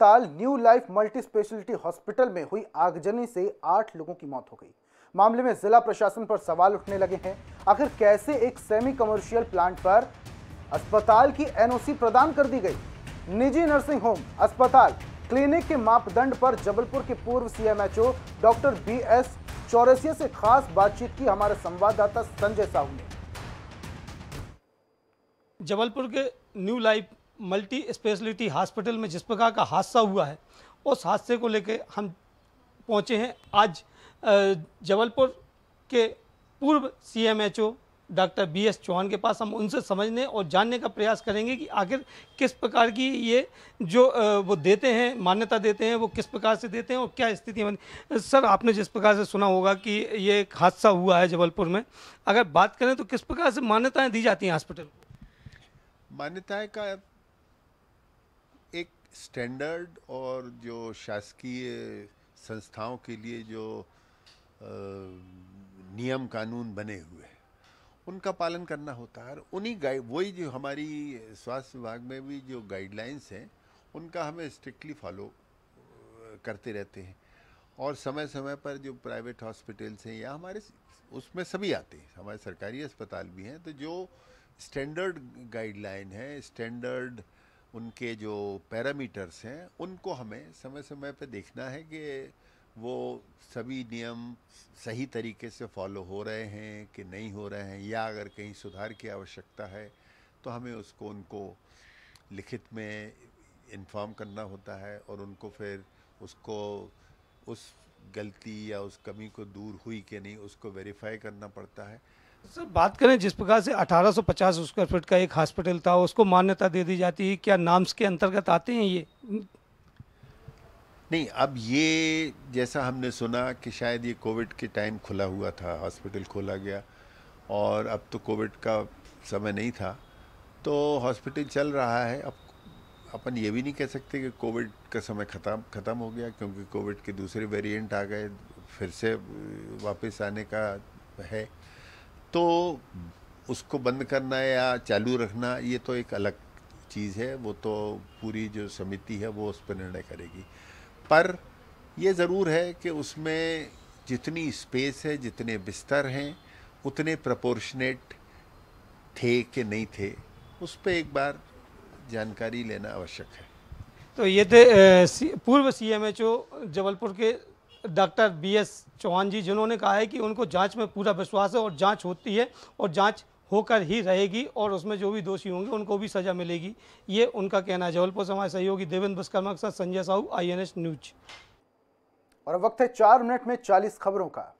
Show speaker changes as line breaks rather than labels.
अस्पताल new life multi speciality hospital में हुई आगजनी से आठ लोगों की मौत हो गई मामले में जिला प्रशासन पर सवाल उठने लगे हैं आखिर कैसे एक सेमी कमर्शियल प्लांट पर अस्पताल की एनओसी प्रदान कर दी गई निजी नर्सिंग होम अस्पताल क्लिनिक के मापदंड पर जबलपुर के पूर्व CMHO doctor B S Chaurasia से खास बातचीत की हमारे संवाददाता संजय साहू ने
जबलपुर के new life multi speciality hospital में जिस प्रकार का हादसा हुआ है उस हादसे को लेकर हम पहुंचे हैं आज जबलपुर के पूर्व CMHO doctor B S Chauhan के पास हम उनसे समझने और जानने का प्रयास करेंगे कि आखिर किस प्रकार की ये जो वो देते हैं मान्यता देते हैं वो किस प्रकार से देते हैं और क्या स्थिति बनी सर आपने जिस प्रकार से सुना होगा कि ये एक हादसा हुआ है जबलपुर में अगर बात करें तो किस प्रकार से मान्यताएँ दी जाती हैं हॉस्पिटल
मान्यताएँ का स्टैंडर्ड और जो शासकीय संस्थाओं के लिए जो नियम कानून बने हुए हैं उनका पालन करना होता है और उन्हीं गाइड वही जो हमारी स्वास्थ्य विभाग में भी जो गाइडलाइंस हैं उनका हमें स्ट्रिक्टली फॉलो करते रहते हैं और समय समय पर जो प्राइवेट हॉस्पिटल्स हैं या हमारे उसमें सभी आते हैं हमारे सरकारी अस्पताल भी हैं तो जो स्टैंडर्ड गाइडलाइन है स्टैंडर्ड उनके जो पैरामीटर्स हैं उनको हमें समय समय पे देखना है कि वो सभी नियम सही तरीके से फॉलो हो रहे हैं कि नहीं हो रहे हैं या अगर कहीं सुधार की आवश्यकता है तो हमें उसको उनको लिखित में इन्फॉर्म करना होता है और उनको फिर उसको उस गलती या उस कमी को दूर हुई कि नहीं उसको वेरीफाई करना पड़ता है
सर बात करें जिस प्रकार से 1850 स्क्वायर फीट का एक हॉस्पिटल था उसको मान्यता दे दी जाती है क्या नाम्स के अंतर्गत आते हैं ये
नहीं अब ये जैसा हमने सुना कि शायद ये कोविड के टाइम खुला हुआ था हॉस्पिटल खोला गया और अब तो कोविड का समय नहीं था तो हॉस्पिटल चल रहा है अब अपन ये भी नहीं कह सकते कि कोविड का समय ख़त्म ख़त्म हो गया क्योंकि कोविड के दूसरे वेरिएंट आ गए फिर से वापस आने का है तो उसको बंद करना या चालू रखना ये तो एक अलग चीज़ है वो तो पूरी जो समिति है वो उस पर निर्णय करेगी पर ये ज़रूर है कि उसमें जितनी स्पेस है जितने बिस्तर हैं उतने प्रपोर्शनेट थे कि नहीं थे उस पर एक बार जानकारी लेना आवश्यक है
तो ये थे पूर्व सीएमएचओ जबलपुर के doctor B S Chauhan ji जिन्होंने कहा है कि उनको जांच में पूरा विश्वास है और जांच होती है और जांच होकर ही रहेगी और उसमें जो भी दोषी होंगे उनको भी सज़ा मिलेगी ये उनका कहना है जबलपुर से हमारे सहयोगी देवेंद्र विश्वकर्मा के साथ संजय साहू आई न्यूज
और वक्त है चार मिनट में चालीस खबरों का